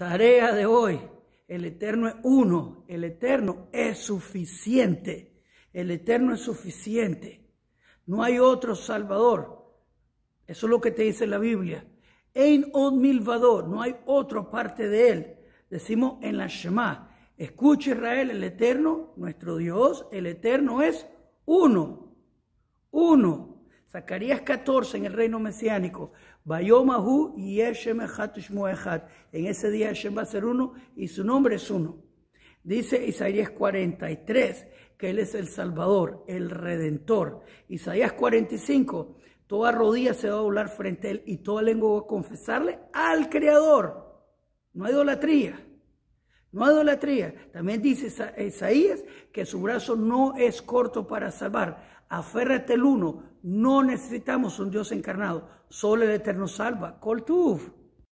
Tarea de hoy. El Eterno es uno. El Eterno es suficiente. El Eterno es suficiente. No hay otro Salvador. Eso es lo que te dice la Biblia. En od milvador. No hay otro parte de él. Decimos en la Shema. Escucha Israel, el Eterno, nuestro Dios, el Eterno es uno. Uno. Zacarías 14 en el reino mesiánico. y En ese día Hashem va a ser uno y su nombre es uno. Dice Isaías 43 que Él es el Salvador, el Redentor. Isaías 45, toda rodilla se va a doblar frente a Él y toda lengua va a confesarle al Creador. No hay idolatría. No hay idolatría. También dice Isaías que su brazo no es corto para salvar aférrate el uno. No necesitamos un Dios encarnado. Solo el Eterno salva. Coltuf.